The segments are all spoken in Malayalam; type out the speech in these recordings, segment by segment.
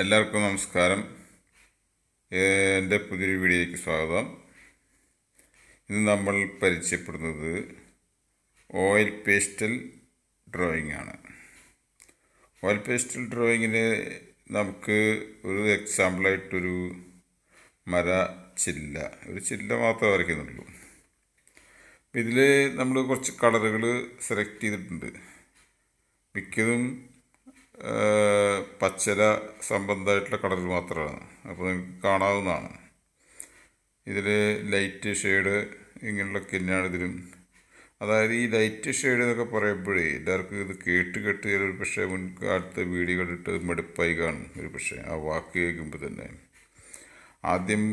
എല്ലാവർക്കും നമസ്കാരം എൻ്റെ പുതിയൊരു വീഡിയോയ്ക്ക് സ്വാഗതം ഇന്ന് നമ്മൾ പരിചയപ്പെടുന്നത് ഓയിൽ പേസ്റ്റൽ ഡ്രോയിങ് ആണ് ഓയിൽ പേസ്റ്റൽ ഡ്രോയിങ്ങിന് നമുക്ക് ഒരു എക്സാമ്പിളായിട്ടൊരു മര ചില്ല ഒരു ചില്ല മാത്രമേ വരയ്ക്കുന്നുള്ളൂ ഇതിൽ നമ്മൾ കുറച്ച് കളറുകൾ സെലക്ട് ചെയ്തിട്ടുണ്ട് മിക്കതും പച്ചര സംബന്ധമായിട്ടുള്ള കടൽ മാത്രമാണ് അപ്പോൾ നിങ്ങൾക്ക് കാണാവുന്നതാണ് ഇതിൽ ലൈറ്റ് ഷെയ്ഡ് ഇങ്ങനെയുള്ള കിന്നാണ് ഇതിലും അതായത് ഈ ലൈറ്റ് ഷെയ്ഡ് എന്നൊക്കെ പറയുമ്പോഴേ എല്ലാവർക്കും ഇത് കേട്ട് കേട്ട് ഒരു പക്ഷേ മുൻകാലത്ത് വീഡിയോ കണ്ടിട്ട് മടുപ്പായി കാണും ഒരു പക്ഷേ ആ വാക്ക് കേൾക്കുമ്പോൾ തന്നെ ആദ്യം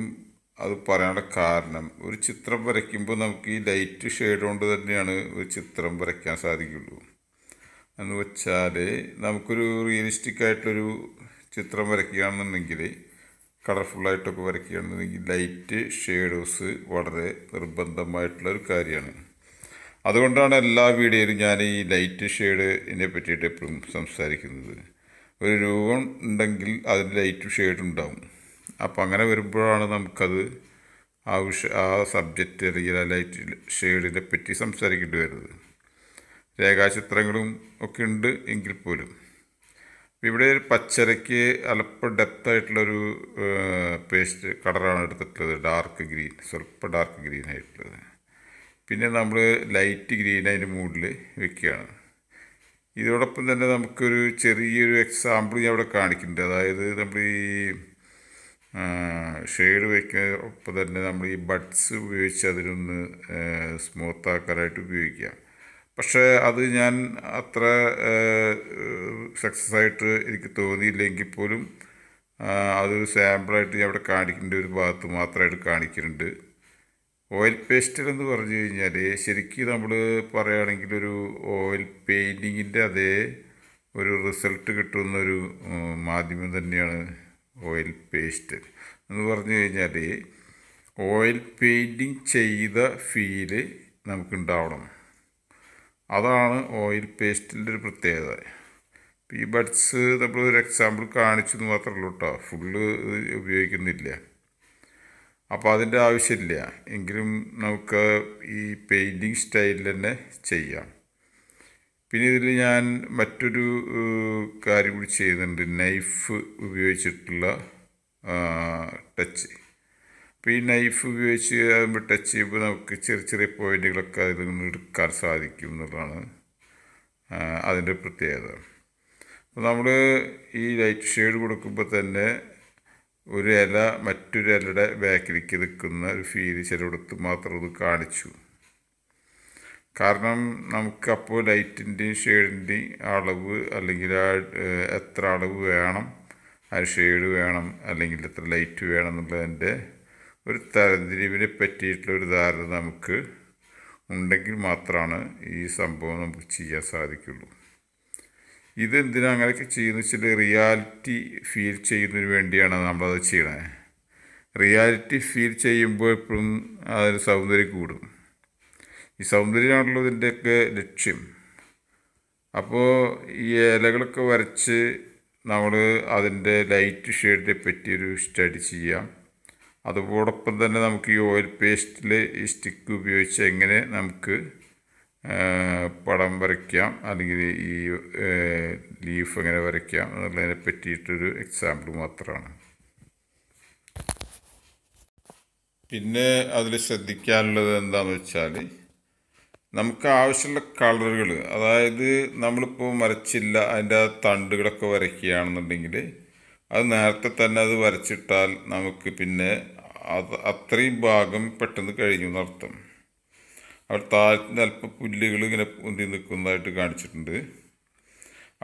അത് പറയാനുള്ള കാരണം ഒരു ചിത്രം വരയ്ക്കുമ്പോൾ നമുക്ക് ഈ ലൈറ്റ് ഷെയ്ഡ് കൊണ്ട് തന്നെയാണ് ഒരു ചിത്രം വരയ്ക്കാൻ സാധിക്കുള്ളൂ എന്ന് വെച്ചാൽ നമുക്കൊരു റിയലിസ്റ്റിക് ആയിട്ടൊരു ചിത്രം വരയ്ക്കുകയാണെന്നുണ്ടെങ്കിൽ കളർഫുള്ളായിട്ടൊക്കെ വരയ്ക്കുകയാണെന്നുണ്ടെങ്കിൽ ലൈറ്റ് ഷേഡോസ് വളരെ നിർബന്ധമായിട്ടുള്ള ഒരു കാര്യമാണ് അതുകൊണ്ടാണ് എല്ലാ വീഡിയോയിലും ഞാൻ ഈ ലൈറ്റ് ഇതിനെ പറ്റിയിട്ട് എപ്പോഴും സംസാരിക്കുന്നത് ഒരു രൂപം ഉണ്ടെങ്കിൽ അതിന് ലൈറ്റ് ഷെയ്ഡ് ഉണ്ടാവും അപ്പോൾ അങ്ങനെ വരുമ്പോഴാണ് നമുക്കത് ആ വിഷ ആ സബ്ജക്റ്റ് അല്ലെങ്കിൽ ആ ലൈറ്റ് ഷെയ്ഡിനെ പറ്റി സംസാരിക്കേണ്ടി വരുന്നത് രേഖാചിത്രങ്ങളും ഒക്കെ ഉണ്ട് എങ്കിൽ പോലും ഇവിടെ ഒരു പച്ചരയ്ക്ക് അല്പം ഡെപ്തായിട്ടുള്ളൊരു പേസ്റ്റ് കളറാണ് എടുത്തിട്ടുള്ളത് ഡാർക്ക് ഗ്രീൻ സ്വല്പം ഡാർക്ക് ഗ്രീൻ ആയിട്ടുള്ളത് പിന്നെ നമ്മൾ ലൈറ്റ് ഗ്രീൻ അതിൻ്റെ മുകളിൽ വെക്കുകയാണ് ഇതോടൊപ്പം തന്നെ നമുക്കൊരു ചെറിയൊരു എക്സാമ്പിൾ ഞാൻ അവിടെ കാണിക്കുന്നുണ്ട് അതായത് നമ്മൾ ഈ ഷെയ്ഡ് വയ്ക്കുന്നതിനൊപ്പം തന്നെ നമ്മൾ ഈ ബഡ്സ് ഉപയോഗിച്ച് അതിനൊന്ന് സ്മൂത്താക്കാനായിട്ട് ഉപയോഗിക്കാം പക്ഷേ അത് ഞാൻ അത്ര സക്സസ് ആയിട്ട് എനിക്ക് തോന്നിയില്ലെങ്കിൽ പോലും അതൊരു സാമ്പിളായിട്ട് ഞാൻ അവിടെ കാണിക്കേണ്ട ഒരു ഭാഗത്ത് മാത്രമായിട്ട് കാണിക്കുന്നുണ്ട് ഓയിൽ പേസ്റ്റൽ എന്ന് പറഞ്ഞു കഴിഞ്ഞാൽ ശരിക്കും നമ്മൾ പറയുകയാണെങ്കിൽ ഒരു ഓയിൽ പെയിൻറ്റിങ്ങിൻ്റെ അതേ ഒരു റിസൾട്ട് കിട്ടുന്ന ഒരു മാധ്യമം തന്നെയാണ് ഓയിൽ പേസ്റ്റ് എന്ന് പറഞ്ഞു കഴിഞ്ഞാൽ ഓയിൽ പെയിൻറ്റിങ് ചെയ്ത ഫീല് നമുക്കുണ്ടാവണം അതാണ് ഓയിൽ പേസ്റ്റിൻ്റെ ഒരു പ്രത്യേകത ഈ ബഡ്സ് നമ്മളൊരു ഒരു എക്സാമ്പിൾ കാണിച്ചു എന്ന് മാത്രമേ ഉള്ളൂ കേട്ടോ ഫുള്ള് ഉപയോഗിക്കുന്നില്ല അപ്പോൾ അതിൻ്റെ ആവശ്യമില്ല എങ്കിലും നമുക്ക് ഈ പെയിൻറ്റിങ് സ്റ്റൈലിൽ തന്നെ ചെയ്യാം പിന്നെ ഇതിൽ ഞാൻ മറ്റൊരു കാര്യം കൂടി ചെയ്യുന്നുണ്ട് നൈഫ് ഉപയോഗിച്ചിട്ടുള്ള ടച്ച് ഇപ്പോൾ ഈ നൈഫ് ഉപയോഗിച്ച് ടച്ച് ചെയ്യുമ്പോൾ നമുക്ക് ചെറിയ ചെറിയ പോയിൻറ്റുകളൊക്കെ അതിൽ നിന്ന് എടുക്കാൻ സാധിക്കും എന്നുള്ളതാണ് അതിൻ്റെ പ്രത്യേകത അപ്പോൾ നമ്മൾ ഈ ലൈറ്റ് ഷെയ്ഡ് കൊടുക്കുമ്പോൾ തന്നെ ഒരു ഇല മറ്റൊരു ഇലയുടെ ബാക്കിലേക്ക് നിൽക്കുന്ന ഒരു ഫീല് ചിലയിടത്ത് മാത്രം അത് കാണിച്ചു കാരണം നമുക്ക് അപ്പോൾ ലൈറ്റിൻ്റെയും ഷെയ്ഡിൻ്റെയും അളവ് അല്ലെങ്കിൽ ആ എത്ര അളവ് വേണം ആ ഷെയ്ഡ് വേണം അല്ലെങ്കിൽ എത്ര ലൈറ്റ് വേണം എന്നുള്ളതിൻ്റെ ഒരു തരംതിരിവിനെ പറ്റിയിട്ടുള്ള ഒരു ധാരണ നമുക്ക് ഉണ്ടെങ്കിൽ മാത്രമാണ് ഈ സംഭവം നമുക്ക് ചെയ്യാൻ സാധിക്കുള്ളൂ ഇതെന്തിനാ അങ്ങനെയൊക്കെ ചെയ്യുന്നത് വെച്ചാൽ റിയാലിറ്റി ഫീൽ ചെയ്യുന്നതിന് വേണ്ടിയാണ് നമ്മളത് ചെയ്യണേ റിയാലിറ്റി ഫീൽ ചെയ്യുമ്പോൾ എപ്പോഴും അതിന് സൗന്ദര്യം കൂടും ഈ സൗന്ദര്യമാണല്ലോ ഇതിൻ്റെയൊക്കെ ലക്ഷ്യം അപ്പോൾ ഈ ഇലകളൊക്കെ വരച്ച് നമ്മൾ അതിൻ്റെ ലൈറ്റ് ഷെയ്ഡിനെ പറ്റിയൊരു സ്റ്റഡി ചെയ്യാം അതോടൊപ്പം തന്നെ നമുക്ക് ഈ ഓയിൽ പേസ്റ്റിൽ ഈ സ്റ്റിക്ക് ഉപയോഗിച്ച് എങ്ങനെ നമുക്ക് പടം വരയ്ക്കാം അല്ലെങ്കിൽ ഈ ലീഫ് എങ്ങനെ വരയ്ക്കാം എന്നുള്ളതിനെ പറ്റിയിട്ടൊരു എക്സാമ്പിൾ മാത്രമാണ് പിന്നെ അതിൽ ശ്രദ്ധിക്കാനുള്ളത് എന്താണെന്ന് വെച്ചാൽ നമുക്ക് ആവശ്യമുള്ള കളറുകൾ അതായത് നമ്മളിപ്പോൾ മരച്ചില്ല അതിൻ്റെ തണ്ടുകളൊക്കെ വരയ്ക്കുകയാണെന്നുണ്ടെങ്കിൽ അത് നേരത്തെ തന്നെ അത് വരച്ചിട്ടാൽ നമുക്ക് പിന്നെ അത് അത്രയും ഭാഗം പെട്ടെന്ന് കഴിഞ്ഞു എന്നർത്ഥം അവർ താഴത്തിന് അല്പം പുല്ലുകൾ ഇങ്ങനെ ഉന്തി നിൽക്കുന്നതായിട്ട് കാണിച്ചിട്ടുണ്ട്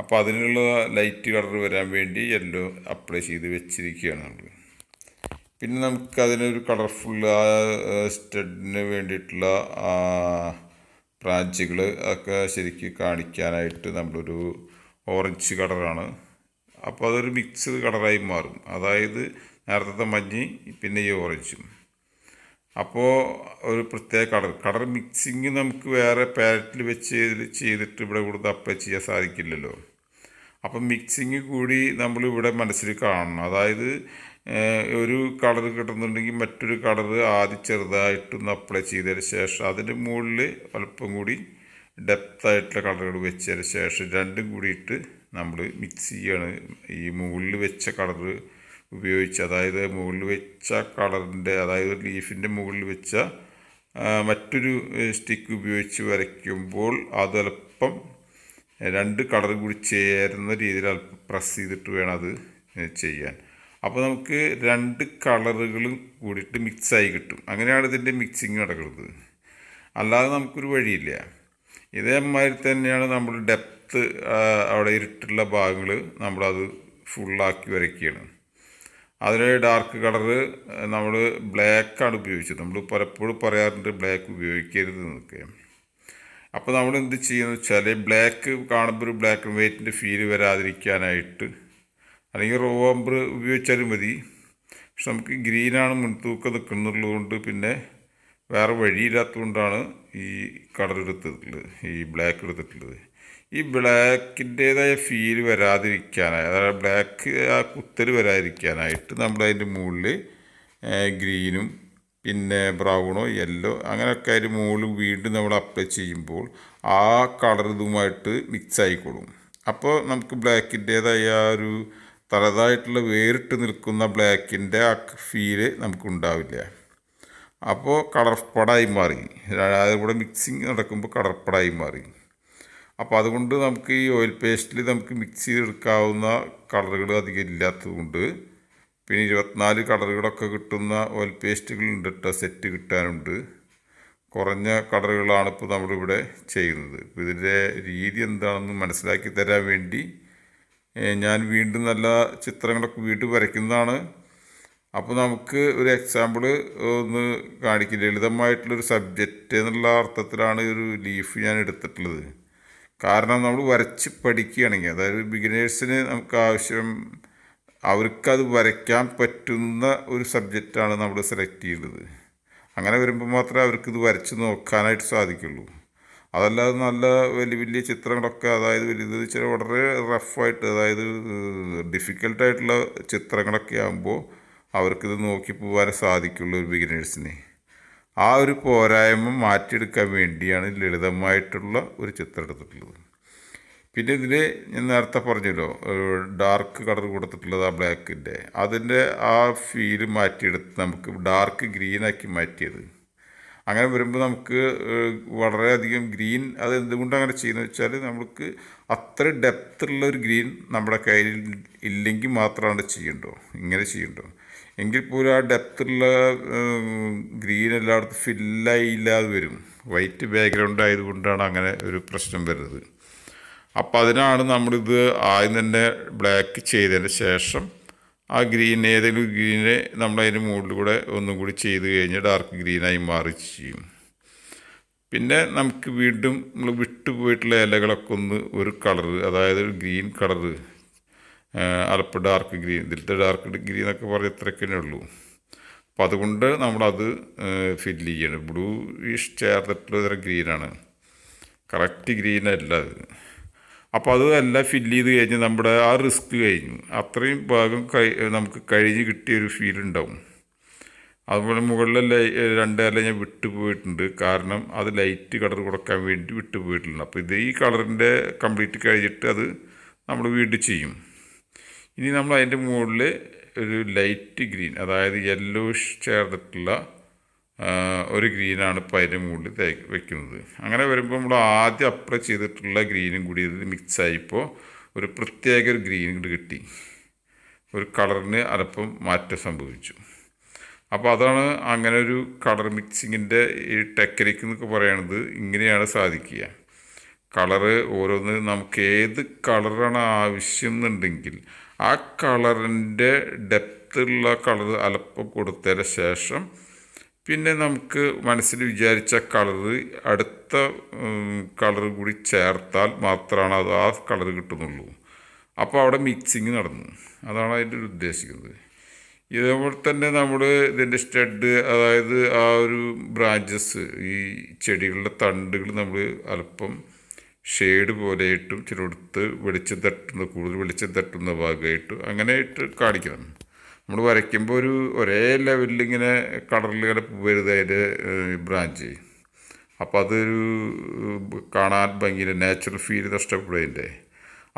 അപ്പോൾ അതിനുള്ള ലൈറ്റ് കളർ വരാൻ വേണ്ടി യെല്ലോ അപ്ലൈ ചെയ്ത് വെച്ചിരിക്കുകയാണ് നമ്മൾ പിന്നെ നമുക്ക് അതിനൊരു കളർഫുൾ ആ സ്റ്റഡിന് വേണ്ടിയിട്ടുള്ള ബ്രാഞ്ചുകൾ ഒക്കെ ശരിക്ക് കാണിക്കാനായിട്ട് നമ്മളൊരു ഓറഞ്ച് കളറാണ് അപ്പോൾ അതൊരു മിക്സ്ഡ് കളറായി മാറും അതായത് നേരത്തെ മഞ്ഞി പിന്നെ ഈ ഓറഞ്ചും അപ്പോൾ ഒരു പ്രത്യേക കളർ കളർ മിക്സിങ് നമുക്ക് വേറെ പാരറ്റിൽ വെച്ച് ചെയ്തിട്ട് ഇവിടെ കൊടുത്ത് അപ്ലൈ ചെയ്യാൻ സാധിക്കില്ലല്ലോ അപ്പം മിക്സിങ് കൂടി നമ്മൾ ഇവിടെ മനസ്സിൽ കാണണം അതായത് ഒരു കളർ കിട്ടുന്നുണ്ടെങ്കിൽ മറ്റൊരു കളർ ആദ്യം ചെറുതായിട്ടൊന്ന് അപ്ലൈ ചെയ്തതിന് ശേഷം അതിൻ്റെ മുകളിൽ അല്പം കൂടി ഡെപ്തായിട്ടുള്ള കളറുകൾ വെച്ചതിന് ശേഷം രണ്ടും കൂടിയിട്ട് നമ്മൾ മിക്സ് ചെയ്യാണ് ഈ മുകളിൽ വെച്ച കളറ് ഉപയോഗിച്ച് അതായത് മുകളിൽ വെച്ച കളറിൻ്റെ അതായത് ലീഫിൻ്റെ മുകളിൽ വെച്ച മറ്റൊരു സ്റ്റിക്ക് ഉപയോഗിച്ച് വരയ്ക്കുമ്പോൾ അതല്പം രണ്ട് കളർ കൂടി ചേരുന്ന രീതിയിൽ അല്പം പ്രസ് ചെയ്തിട്ട് വേണം അത് ചെയ്യാൻ അപ്പോൾ നമുക്ക് രണ്ട് കളറുകളും കൂടിയിട്ട് മിക്സായി കിട്ടും അങ്ങനെയാണ് ഇതിൻ്റെ മിക്സിങ് നടക്കുന്നത് അല്ലാതെ നമുക്കൊരു വഴിയില്ല ഇതേമാതിരി തന്നെയാണ് നമ്മൾ ഡെപ്ത്ത് അവിടെ ഇരുട്ടുള്ള ഭാഗങ്ങൾ നമ്മളത് ഫുള്ളാക്കി വരയ്ക്കുകയാണ് അതിൽ ഡാർക്ക് കളറ് നമ്മൾ ബ്ലാക്കാണ് ഉപയോഗിച്ചത് നമ്മൾ പലപ്പോഴും പറയാറുണ്ട് ബ്ലാക്ക് ഉപയോഗിക്കരുത് എന്നൊക്കെ അപ്പോൾ നമ്മൾ എന്ത് ചെയ്യുന്നു വെച്ചാൽ ബ്ലാക്ക് കാണുമ്പോൾ ഒരു ബ്ലാക്ക് ആൻഡ് വൈറ്റിൻ്റെ ഫീല് വരാതിരിക്കാനായിട്ട് അല്ലെങ്കിൽ റോ ഉപയോഗിച്ചാലും മതി പക്ഷെ നമുക്ക് ഗ്രീനാണ് മുൻതൂക്കം നിൽക്കുന്നുള്ളത് കൊണ്ട് പിന്നെ വേറെ വഴിയില്ലാത്തതുകൊണ്ടാണ് ഈ കളർ എടുത്തിട്ടുള്ളത് ഈ ബ്ലാക്ക് എടുത്തിട്ടുള്ളത് ഈ ബ്ലാക്കിൻ്റേതായ ഫീൽ വരാതിരിക്കാനായി അതായത് ബ്ലാക്ക് ആ കുത്തൽ വരാതിരിക്കാനായിട്ട് നമ്മൾ അതിൻ്റെ മുകളിൽ ഗ്രീനും പിന്നെ ബ്രൗണോ യെല്ലോ അങ്ങനെയൊക്കെ അതിൻ്റെ മുകളിൽ വീണ്ടും നമ്മൾ അപ്ലൈ ചെയ്യുമ്പോൾ ആ കളർ ഇതുമായിട്ട് മിക്സ് ആയിക്കോളും അപ്പോൾ നമുക്ക് ബ്ലാക്കിൻ്റേതായ ആ ഒരു തലതായിട്ടുള്ള വേറിട്ട് നിൽക്കുന്ന ബ്ലാക്കിൻ്റെ ആ ഫീല് നമുക്കുണ്ടാവില്ല അപ്പോൾ കളർപ്പടായി മാറി അതുകൂടെ മിക്സിങ് നടക്കുമ്പോൾ കളർപ്പടായി മാറി അപ്പോൾ അതുകൊണ്ട് നമുക്ക് ഈ ഓയിൽ പേസ്റ്റിൽ നമുക്ക് മിക്സ് ചെയ്തെടുക്കാവുന്ന കളറുകൾ അധികം ഇല്ലാത്തതുകൊണ്ട് പിന്നെ ഇരുപത്തിനാല് കളറുകളൊക്കെ കിട്ടുന്ന ഓയിൽ പേസ്റ്റുകളുണ്ട് കേട്ടോ സെറ്റ് കിട്ടാനുണ്ട് കുറഞ്ഞ കളറുകളാണ് ഇപ്പോൾ നമ്മളിവിടെ ചെയ്യുന്നത് ഇപ്പോൾ ഇതിൻ്റെ രീതി എന്താണെന്ന് മനസ്സിലാക്കി തരാൻ വേണ്ടി ഞാൻ വീണ്ടും നല്ല ചിത്രങ്ങളൊക്കെ വീട്ടിൽ വരയ്ക്കുന്നതാണ് അപ്പോൾ നമുക്ക് ഒരു എക്സാമ്പിൾ ഒന്ന് കാണിക്കും ലളിതമായിട്ടുള്ളൊരു സബ്ജക്റ്റ് എന്നുള്ള അർത്ഥത്തിലാണ് ഒരു ലീഫ് ഞാൻ എടുത്തിട്ടുള്ളത് കാരണം നമ്മൾ വരച്ച് പഠിക്കുകയാണെങ്കിൽ അതായത് ബിഗിനേഴ്സിന് നമുക്ക് ആവശ്യം അവർക്കത് വരയ്ക്കാൻ പറ്റുന്ന ഒരു സബ്ജക്റ്റാണ് നമ്മൾ സെലക്ട് ചെയ്യുന്നത് അങ്ങനെ വരുമ്പോൾ മാത്രമേ അവർക്കിത് വരച്ച് നോക്കാനായിട്ട് സാധിക്കുള്ളൂ അതല്ലാതെ നല്ല വലിയ വലിയ ചിത്രങ്ങളൊക്കെ അതായത് വലിയത് ചില വളരെ റഫായിട്ട് അതായത് ഡിഫിക്കൽട്ടായിട്ടുള്ള ചിത്രങ്ങളൊക്കെ ആകുമ്പോൾ അവർക്കിത് നോക്കി പോകാനേ സാധിക്കുള്ളൂ ഒരു ബിഗിനേഴ്സിന് ആ ഒരു പോരായ്മ മാറ്റിയെടുക്കാൻ വേണ്ടിയാണ് ലളിതമായിട്ടുള്ള ഒരു ചിത്രം എടുത്തിട്ടുള്ളത് പിന്നെ ഇതിൽ ഞാൻ നേരത്തെ പറഞ്ഞല്ലോ ഡാർക്ക് കളർ കൊടുത്തിട്ടുള്ളത് ആ ബ്ലാക്കിൻ്റെ അതിൻ്റെ ആ ഫീൽ മാറ്റിയെടുത്ത് നമുക്ക് ഡാർക്ക് ഗ്രീനാക്കി മാറ്റിയത് അങ്ങനെ വരുമ്പോൾ നമുക്ക് വളരെയധികം ഗ്രീൻ അത് എന്തുകൊണ്ട് അങ്ങനെ ചെയ്യുന്നത് വെച്ചാൽ നമുക്ക് അത്ര ഡെപ്ത്തുള്ള ഒരു ഗ്രീൻ നമ്മുടെ കയ്യിൽ ഇല്ലെങ്കിൽ മാത്രമാണ് ചെയ്യണ്ടോ ഇങ്ങനെ ചെയ്യണ്ടോ എങ്കിൽ പോലും ആ ഡെപ്ത്തുള്ള ഗ്രീൻ എല്ലായിടത്തും ഫില്ലായില്ലാതെ വരും വൈറ്റ് ബാക്ക്ഗ്രൗണ്ട് ആയതുകൊണ്ടാണ് അങ്ങനെ ഒരു പ്രശ്നം വരുന്നത് അപ്പോൾ അതിനാണ് നമ്മളിത് ആദ്യം തന്നെ ബ്ലാക്ക് ചെയ്തതിന് ശേഷം ആ ഗ്രീൻ ഏതെങ്കിലും ഗ്രീനെ നമ്മളതിന് മുകളിൽ കൂടെ ഒന്നും കൂടി ചെയ്ത് കഴിഞ്ഞ് ഡാർക്ക് ഗ്രീനായി മാറി ചെയ്യും പിന്നെ നമുക്ക് വീണ്ടും നമ്മൾ വിട്ടുപോയിട്ടുള്ള ഇലകളൊക്കെ ഒന്ന് ഒരു കളറ് അതായത് ഗ്രീൻ കളറ് അലപ്പ് ഡാർക്ക് ഗ്രീൻ ഇതിലത്തെ ഡാർക്ക് ഗ്രീൻ എന്നൊക്കെ പറഞ്ഞ ഇത്രയൊക്കെ ഉള്ളൂ അപ്പോൾ അതുകൊണ്ട് നമ്മളത് ഫില്ല് ചെയ്യണം ബ്ലൂ ഈഷ് ചേർത്തിട്ടുള്ള ഇത്ര ഗ്രീനാണ് കറക്റ്റ് ഗ്രീൻ അല്ല അത് അപ്പോൾ അത് എല്ലാം ഫില്ല് ചെയ്ത് കഴിഞ്ഞ് നമ്മുടെ ആ റിസ്ക് കഴിഞ്ഞു അത്രയും ഭാഗം കൈ നമുക്ക് കഴിഞ്ഞ് കിട്ടിയൊരു ഫീൽ ഉണ്ടാവും അതുപോലെ മുകളിലെ രണ്ടേല ഞാൻ വിട്ടു പോയിട്ടുണ്ട് കാരണം അത് ലൈറ്റ് കളർ കൊടുക്കാൻ വേണ്ടി വിട്ടു പോയിട്ടുണ്ട് അപ്പോൾ ഇത് ഈ കളറിൻ്റെ കംപ്ലീറ്റ് കഴിഞ്ഞിട്ട് അത് നമ്മൾ വീണ്ടും ചെയ്യും ഇനി നമ്മൾ അതിൻ്റെ മുകളിൽ ഒരു ലൈറ്റ് ഗ്രീൻ അതായത് യെല്ലോഷ് ചേർത്തിട്ടുള്ള ഒരു ഗ്രീനാണ് ഇപ്പോൾ അതിൻ്റെ മുകളിൽ വെക്കുന്നത് അങ്ങനെ വരുമ്പോൾ നമ്മൾ ആദ്യം അപ്ലൈ ചെയ്തിട്ടുള്ള ഗ്രീനും കൂടി ഇതിൽ മിക്സായിപ്പോൾ ഒരു പ്രത്യേക ഒരു ഗ്രീൻ കൂടി കിട്ടി ഒരു കളറിന് അല്പം മാറ്റം സംഭവിച്ചു അപ്പോൾ അതാണ് അങ്ങനെ ഒരു കളർ മിക്സിങ്ങിൻ്റെ ഈ ടെക്നിക്ക് എന്നൊക്കെ പറയണത് ഇങ്ങനെയാണ് സാധിക്കുക കളറ് ഓരോന്ന് നമുക്ക് ഏത് കളറാണ് ആവശ്യം എന്നുണ്ടെങ്കിൽ ആ കളറിൻ്റെ ഡെപ്ത്തുള്ള കളർ അലപ്പം കൊടുത്തതിന് ശേഷം പിന്നെ നമുക്ക് മനസ്സിൽ വിചാരിച്ച കളറ് അടുത്ത കളർ കൂടി ചേർത്താൽ മാത്രമാണ് അത് ആ കളർ കിട്ടുന്നുള്ളൂ അപ്പോൾ അവിടെ മിക്സിങ് നടന്നു അതാണ് അതിൻ്റെ ഒരു ഉദ്ദേശിക്കുന്നത് ഇതേപോലെ തന്നെ നമ്മൾ ഇതിൻ്റെ സ്റ്റഡ് അതായത് ആ ഒരു ബ്രാഞ്ചസ് ഈ ചെടികളുടെ തണ്ടുകൾ നമ്മൾ അല്പം ഷെയ്ഡ് പോലെ ഇട്ടും ചിലയിടത്ത് വെളിച്ചം തട്ടുന്ന കൂടുതൽ വെളിച്ചം തട്ടുന്ന ഭാഗമായിട്ട് അങ്ങനെ ഇട്ട് കാണിക്കണം നമ്മൾ വരയ്ക്കുമ്പോൾ ഒരു ഒരേ ലെവലിൽ ഇങ്ങനെ കളറിൽ ഇങ്ങനെ വരുത് അതിൻ്റെ ബ്രാഞ്ച് അപ്പം അതൊരു കാണാൻ ഭംഗിയിലെ നാച്ചുറൽ ഫീൽ നഷ്ടപ്പെടുന്നതിൻ്റെ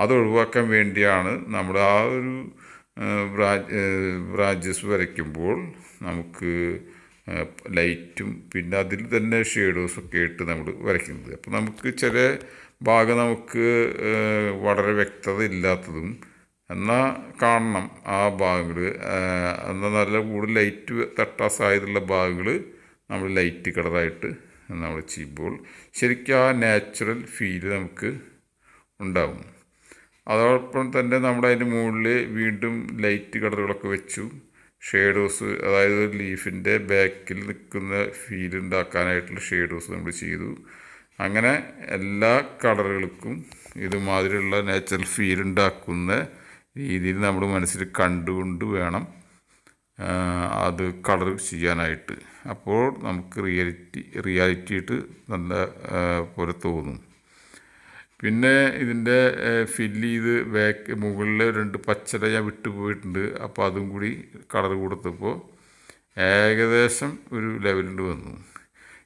അത് ഒഴിവാക്കാൻ വേണ്ടിയാണ് നമ്മൾ ആ ഒരു ബ്രാഞ്ച് ബ്രാഞ്ചസ് വരയ്ക്കുമ്പോൾ നമുക്ക് ലൈറ്റും പിന്നെ അതിൽ തന്നെ ഷെയ്ഡോസൊക്കെ ഇട്ട് നമ്മൾ വരയ്ക്കുന്നത് അപ്പോൾ നമുക്ക് ചില ഭാഗം നമുക്ക് വളരെ വ്യക്തത ഇല്ലാത്തതും എന്നാൽ കാണണം ആ ഭാഗങ്ങൾ എന്നാൽ നല്ല കൂടുതൽ ലൈറ്റ് തട്ടാ സാധ്യതയുള്ള ഭാഗങ്ങൾ നമ്മൾ ലൈറ്റ് കളറായിട്ട് നമ്മൾ ചെയ്യുമ്പോൾ ശരിക്കും ആ നാച്ചുറൽ ഫീൽ നമുക്ക് ഉണ്ടാകും അതോടൊപ്പം തന്നെ നമ്മുടെ അതിൻ്റെ മുകളിൽ വീണ്ടും ലൈറ്റ് കളറുകളൊക്കെ വെച്ചു ഷേഡോസ് അതായത് ലീഫിൻ്റെ ബാക്കിൽ നിൽക്കുന്ന ഫീൽ ഉണ്ടാക്കാനായിട്ടുള്ള ഷേഡോസ് നമ്മൾ ചെയ്തു അങ്ങനെ എല്ലാ കളറുകൾക്കും ഇതുമാതിരിയുള്ള നാച്ചുറൽ ഫീൽ ഉണ്ടാക്കുന്ന രീതിയിൽ നമ്മൾ മനസ്സിൽ കണ്ടുകൊണ്ട് വേണം അത് കളർ ചെയ്യാനായിട്ട് അപ്പോൾ നമുക്ക് റിയാലിറ്റി റിയാലിറ്റി ആയിട്ട് നല്ല പോലെ തോന്നും പിന്നെ ഇതിൻ്റെ ഫില്ല് ചെയ്ത് ബാക്ക് മുകളിൽ രണ്ട് പച്ചല ഞാൻ വിട്ടുപോയിട്ടുണ്ട് അപ്പോൾ അതും കൂടി കളർ കൊടുത്തപ്പോൾ ഏകദേശം ഒരു ലെവലിൽ വന്നു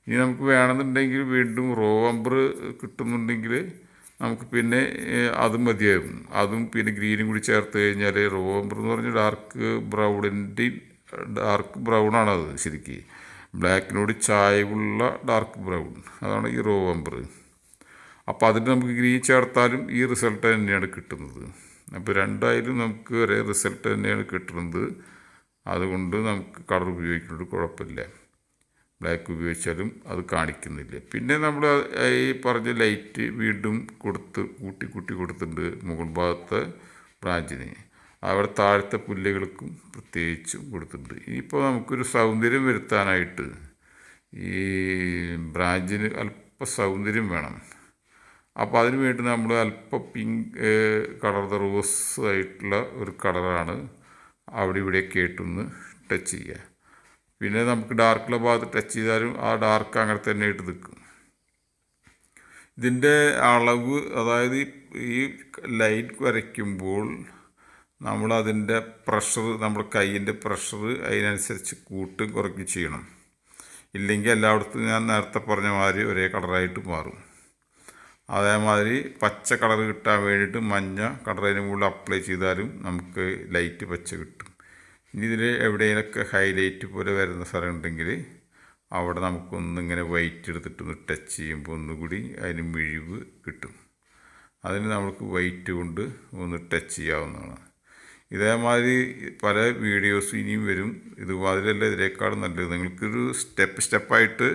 ഇനി നമുക്ക് വേണമെന്നുണ്ടെങ്കിൽ വീണ്ടും റോ അമ്പർ കിട്ടുന്നുണ്ടെങ്കിൽ നമുക്ക് പിന്നെ അതും മതിയാകും അതും പിന്നെ ഗ്രീനും കൂടി ചേർത്ത് കഴിഞ്ഞാൽ റോ അമ്പർ എന്ന് പറഞ്ഞാൽ ഡാർക്ക് ബ്രൗണിൻ്റെ ഡാർക്ക് ബ്രൗണാണത് ശരിക്കും ബ്ലാക്കിനോട് ചായവുള്ള ഡാർക്ക് ബ്രൗൺ അതാണ് ഈ റോ അമ്പർ അപ്പോൾ അതിന് നമുക്ക് ഗ്രീൻ ചേർത്താലും ഈ റിസൾട്ട് തന്നെയാണ് കിട്ടുന്നത് അപ്പോൾ രണ്ടായാലും നമുക്ക് ഒരേ റിസൾട്ട് തന്നെയാണ് കിട്ടുന്നത് അതുകൊണ്ട് നമുക്ക് കളർ ഉപയോഗിക്കുന്നത് കുഴപ്പമില്ല ബ്ലാക്ക് ഉപയോഗിച്ചാലും അത് കാണിക്കുന്നില്ല പിന്നെ നമ്മൾ ഈ പറഞ്ഞ ലൈറ്റ് വീണ്ടും കൊടുത്ത് കൂട്ടി കൂട്ടി കൊടുത്തിട്ടുണ്ട് മുകൾ ഭാഗത്തെ ബ്രാഞ്ചിന് അവിടെ താഴത്തെ പുല്ലുകൾക്കും പ്രത്യേകിച്ചും കൊടുത്തിട്ടുണ്ട് ഇനിയിപ്പോൾ നമുക്കൊരു സൗന്ദര്യം വരുത്താനായിട്ട് ഈ ബ്രാഞ്ചിന് അല്പ സൗന്ദര്യം വേണം അപ്പോൾ അതിന് വേണ്ടി നമ്മൾ അല്പം പിങ്ക് കളർ ദ റോസ് ആയിട്ടുള്ള ഒരു കളറാണ് അവിടെ ഇവിടെയൊക്കെ ആയിട്ടൊന്ന് ടച്ച് ചെയ്യുക പിന്നെ നമുക്ക് ഡാർക്കുള്ള ഭാഗത്ത് ടച്ച് ചെയ്താലും ആ ഡാർക്ക് അങ്ങനെ തന്നെ ഇട്ട് നിൽക്കും ഇതിൻ്റെ അളവ് അതായത് ഈ ലൈറ്റ് വരയ്ക്കുമ്പോൾ നമ്മൾ അതിൻ്റെ പ്രഷർ നമ്മുടെ കൈയിൻ്റെ പ്രഷർ അതിനനുസരിച്ച് കൂട്ടും കുറയ്ക്കും ചെയ്യണം ഇല്ലെങ്കിൽ എല്ലായിടത്തും ഞാൻ നേരത്തെ പറഞ്ഞ മാതിരി ഒരേ കളറായിട്ട് മാറും അതേമാതിരി പച്ച കളർ കിട്ടാൻ വേണ്ടിയിട്ട് മഞ്ഞ കളറിന് മുകളിൽ അപ്ലൈ ചെയ്താലും നമുക്ക് ലൈറ്റ് പച്ച കിട്ടും ഇനി ഇതിൽ എവിടെയൊക്കെ ഹൈലൈറ്റ് പോലെ വരുന്ന സ്ഥലം ഉണ്ടെങ്കിൽ അവിടെ നമുക്കൊന്നിങ്ങനെ വൈറ്റ് ഒന്ന് ടച്ച് ചെയ്യുമ്പോൾ ഒന്നുകൂടി അതിന് മിഴിവ് കിട്ടും അതിന് നമുക്ക് വൈറ്റ് കൊണ്ട് ഒന്ന് ടച്ച് ചെയ്യാവുന്നതാണ് ഇതേമാതിരി പല വീഡിയോസ് ഇനിയും വരും ഇതുമാതിരിയല്ല ഇതിനേക്കാളും നല്ലത് നിങ്ങൾക്കൊരു സ്റ്റെപ്പ് സ്റ്റെപ്പായിട്ട്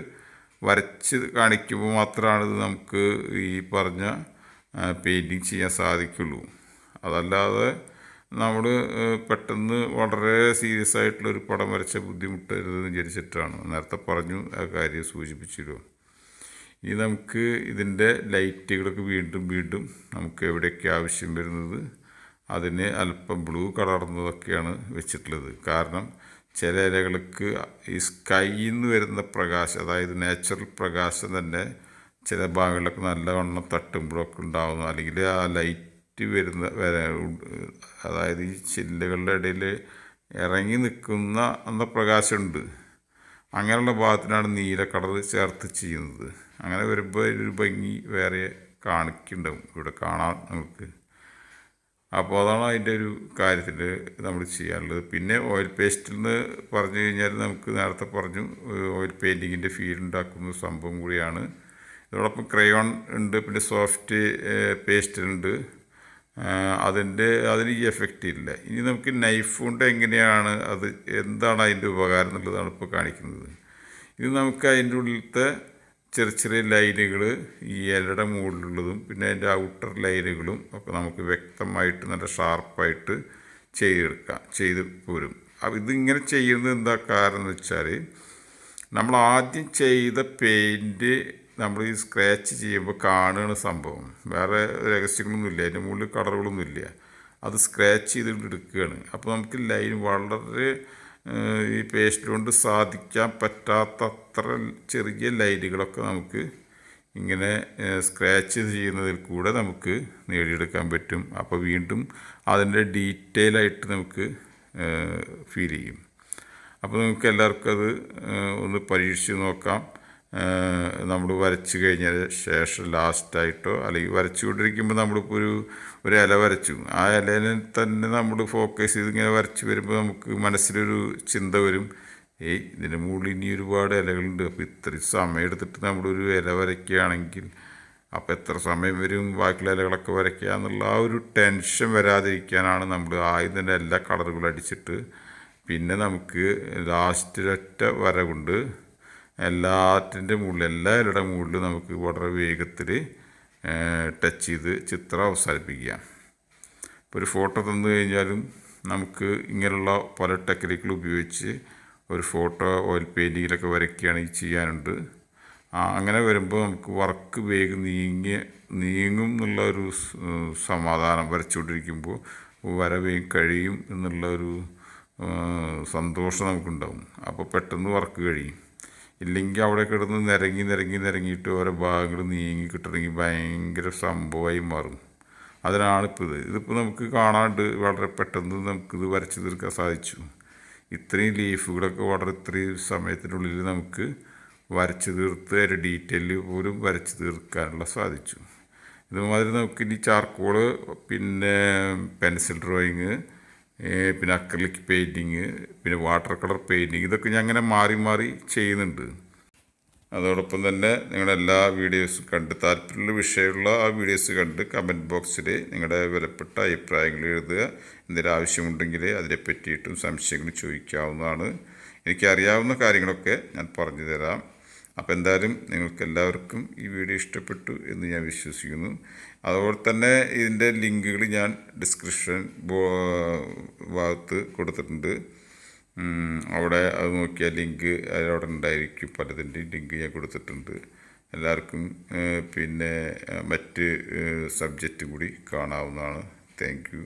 വരച്ച് കാണിക്കുമ്പോൾ മാത്രമാണ് ഇത് നമുക്ക് ഈ പറഞ്ഞ പെയിൻറ്റിങ് ചെയ്യാൻ സാധിക്കുള്ളൂ അതല്ലാതെ നമ്മൾ പെട്ടെന്ന് വളരെ സീരിയസ് ആയിട്ടുള്ളൊരു പടം വരച്ച ബുദ്ധിമുട്ടരുതെന്ന് വിചാരിച്ചിട്ടാണ് നേരത്തെ പറഞ്ഞു ആ കാര്യം സൂചിപ്പിച്ചിരുന്നു ഇനി നമുക്ക് ഇതിൻ്റെ ലൈറ്റുകളൊക്കെ വീണ്ടും വീണ്ടും നമുക്ക് എവിടെയൊക്കെ ആവശ്യം വരുന്നത് അതിന് അല്പം ബ്ലൂ കളർന്നതൊക്കെയാണ് വെച്ചിട്ടുള്ളത് കാരണം ചില ഇലകൾക്ക് ഈ സ്കൈയിൽ നിന്ന് വരുന്ന പ്രകാശം അതായത് നാച്ചുറൽ പ്രകാശം തന്നെ ചില ഭാഗങ്ങളിലൊക്കെ നല്ലവണ്ണം തട്ടുമ്പോഴൊക്കെ ഉണ്ടാകുന്നു അല്ലെങ്കിൽ ആ ലൈറ്റ് ചുറ്റി വരുന്ന വര അതായത് ഈ ചില്ലകളുടെ ഇടയിൽ ഇറങ്ങി നിൽക്കുന്ന പ്രകാശമുണ്ട് അങ്ങനെയുള്ള ഭാഗത്തിനാണ് നീലക്കടൽ ചേർത്ത് ചെയ്യുന്നത് അങ്ങനെ വരുമ്പോൾ ഒരു ഭംഗി വേറെ കാണിക്കുന്നുണ്ടാവും ഇവിടെ കാണാൻ നമുക്ക് അപ്പോൾ അതാണ് അതിൻ്റെ ഒരു കാര്യത്തിൽ നമ്മൾ ചെയ്യാനുള്ളത് പിന്നെ ഓയിൽ പേസ്റ്റിൽ നിന്ന് പറഞ്ഞു കഴിഞ്ഞാൽ നമുക്ക് നേരത്തെ പറഞ്ഞു ഓയിൽ പെയിൻറ്റിങ്ങിൻ്റെ ഫീൽ ഉണ്ടാക്കുന്ന സംഭവം കൂടിയാണ് ഇതോടൊപ്പം ക്രയോൺ ഉണ്ട് പിന്നെ സോഫ്റ്റ് പേസ്റ്റിലുണ്ട് അതിൻ്റെ അതിന് ഈ എഫക്റ്റ് ഇല്ല ഇനി നമുക്ക് നൈഫ് കൊണ്ട് എങ്ങനെയാണ് അത് എന്താണ് അതിൻ്റെ ഉപകാരം എന്നുള്ളതാണ് ഇപ്പോൾ കാണിക്കുന്നത് ഇത് നമുക്ക് അതിൻ്റെ ഉള്ളിലത്തെ ചെറിയ ചെറിയ ലൈനുകൾ ഈ ഇലയുടെ മുകളിലുള്ളതും പിന്നെ അതിൻ്റെ ഔട്ടർ ലൈനുകളും ഒക്കെ നമുക്ക് വ്യക്തമായിട്ട് നല്ല ഷാർപ്പായിട്ട് ചെയ്തെടുക്കാം ചെയ്ത് പോരും അപ്പം ഇതിങ്ങനെ ചെയ്യുന്നത് എന്താ കാരണം എന്ന് വെച്ചാൽ നമ്മൾ ആദ്യം ചെയ്ത പെയിൻറ്റ് നമ്മൾ ഈ സ്ക്രാച്ച് ചെയ്യുമ്പോൾ കാണുന്ന സംഭവം വേറെ രഹസ്യങ്ങളൊന്നുമില്ല അതിൻ്റെ മുകളിൽ കളറുകളൊന്നുമില്ല അത് സ്ക്രാച്ച് ചെയ്തിട്ട് എടുക്കുകയാണ് അപ്പോൾ നമുക്ക് ലൈൻ വളരെ ഈ പേസ്റ്റ് കൊണ്ട് സാധിക്കാൻ പറ്റാത്തത്ര ചെറിയ ലൈനുകളൊക്കെ നമുക്ക് ഇങ്ങനെ സ്ക്രാച്ച് ചെയ്യുന്നതിൽ കൂടെ നമുക്ക് നേടിയെടുക്കാൻ പറ്റും അപ്പോൾ വീണ്ടും അതിൻ്റെ ഡീറ്റെയിൽ ആയിട്ട് നമുക്ക് ഫീൽ ചെയ്യും അപ്പോൾ നമുക്ക് എല്ലാവർക്കും അത് ഒന്ന് പരീക്ഷിച്ച് നോക്കാം നമ്മൾ വരച്ച് കഴിഞ്ഞ ശേഷം ലാസ്റ്റായിട്ടോ അല്ലെങ്കിൽ വരച്ചുകൊണ്ടിരിക്കുമ്പോൾ നമ്മളിപ്പോൾ ഒരു ഒരു ഇല വരച്ചു ആ ഇലയിൽ തന്നെ നമ്മൾ ഫോക്കസ് ചെയ്ത് ഇങ്ങനെ വരച്ച് വരുമ്പോൾ നമുക്ക് മനസ്സിലൊരു ചിന്ത വരും ഏയ് ഇതിൻ്റെ മുകളിൽ ഇനി ഒരുപാട് ഇലകളുണ്ട് അപ്പോൾ ഇത്രയും സമയം എടുത്തിട്ട് നമ്മളൊരു ഇല വരയ്ക്കുകയാണെങ്കിൽ അപ്പോൾ എത്ര സമയം വരും ബാക്കിയുള്ള ഇലകളൊക്കെ വരയ്ക്കുക എന്നുള്ള ആ ഒരു ടെൻഷൻ വരാതിരിക്കാനാണ് നമ്മൾ ആദ്യം തന്നെ എല്ലാ കളറുകളും അടിച്ചിട്ട് പിന്നെ നമുക്ക് ലാസ്റ്റ് ഒറ്റ വര കൊണ്ട് എല്ലാറ്റിൻ്റെ മുകളിൽ എല്ലാ ഇലയുടെ മുകളിലും നമുക്ക് വളരെ വേഗത്തിൽ ടച്ച് ചെയ്ത് ചിത്രം അവസാനിപ്പിക്കുക ഇപ്പോൾ ഒരു ഫോട്ടോ തന്നു കഴിഞ്ഞാലും നമുക്ക് ഇങ്ങനെയുള്ള പല ടെക്നിക്കുകൾ ഉപയോഗിച്ച് ഒരു ഫോട്ടോ ഓയിൽ പെയിൻറ്റിങ്ങിലൊക്കെ വരയ്ക്കുകയാണെങ്കിൽ ചെയ്യാനുണ്ട് അങ്ങനെ വരുമ്പോൾ നമുക്ക് വർക്ക് വേഗം നീങ്ങി നീങ്ങും എന്നുള്ള ഒരു സമാധാനം വരച്ചുകൊണ്ടിരിക്കുമ്പോൾ വര വേഗം കഴിയും എന്നുള്ള ഒരു സന്തോഷം നമുക്കുണ്ടാവും അപ്പോൾ പെട്ടെന്ന് വർക്ക് കഴിയും ഇല്ലെങ്കിൽ അവിടെ കിടന്ന് നിരങ്ങി നിരങ്ങി നിരങ്ങിയിട്ട് ഓരോ ഭാഗങ്ങൾ നീങ്ങി കിട്ടണമെങ്കിൽ ഭയങ്കര സംഭവമായി മാറും അതിനാണിപ്പോൾ ഇത് ഇതിപ്പോൾ നമുക്ക് കാണാണ്ട് വളരെ പെട്ടെന്ന് നമുക്കിത് വരച്ചു തീർക്കാൻ സാധിച്ചു ഇത്രയും ലീഫുകളൊക്കെ വളരെ ഇത്രയും സമയത്തിനുള്ളിൽ നമുക്ക് വരച്ച് തീർത്ത് അതിൻ്റെ ഡീറ്റെയിൽ പോലും വരച്ച് തീർക്കാനുള്ള സാധിച്ചു ഇതുമാതിരി നമുക്ക് ഇനി ചാർക്കോള് പിന്നെ പെൻസിൽ ഡ്രോയിങ് പിന്നെ അക്രലിക് പെയിൻറ്റിങ് പിന്നെ വാട്ടർ കളർ പെയിൻറ്റിങ് ഇതൊക്കെ ഞാൻ അങ്ങനെ മാറി മാറി ചെയ്യുന്നുണ്ട് അതോടൊപ്പം തന്നെ നിങ്ങളുടെ എല്ലാ വീഡിയോസും കണ്ട് താല്പര്യമുള്ള വിഷയമുള്ള ആ വീഡിയോസ് കണ്ട് കമൻറ്റ് ബോക്സിൽ നിങ്ങളുടെ വിലപ്പെട്ട അഭിപ്രായങ്ങൾ എഴുതുക എന്തെങ്കിലും ആവശ്യമുണ്ടെങ്കിൽ അതിനെ പറ്റിയിട്ടും സംശയങ്ങൾ ചോദിക്കാവുന്നതാണ് എനിക്കറിയാവുന്ന കാര്യങ്ങളൊക്കെ ഞാൻ പറഞ്ഞു തരാം അപ്പോൾ എന്തായാലും നിങ്ങൾക്ക് എല്ലാവർക്കും ഈ വീഡിയോ ഇഷ്ടപ്പെട്ടു എന്ന് ഞാൻ വിശ്വസിക്കുന്നു അതുപോലെ തന്നെ ഇതിൻ്റെ ലിങ്കുകൾ ഞാൻ ഡിസ്ക്രിപ്ഷൻ ഭാഗത്ത് കൊടുത്തിട്ടുണ്ട് അവിടെ അത് നോക്കിയാൽ ലിങ്ക് അവിടെ ഉണ്ടായിരിക്കും പലതിൻ്റെയും ലിങ്ക് ഞാൻ കൊടുത്തിട്ടുണ്ട് എല്ലാവർക്കും പിന്നെ മറ്റ് സബ്ജക്റ്റ് കൂടി കാണാവുന്നതാണ് താങ്ക്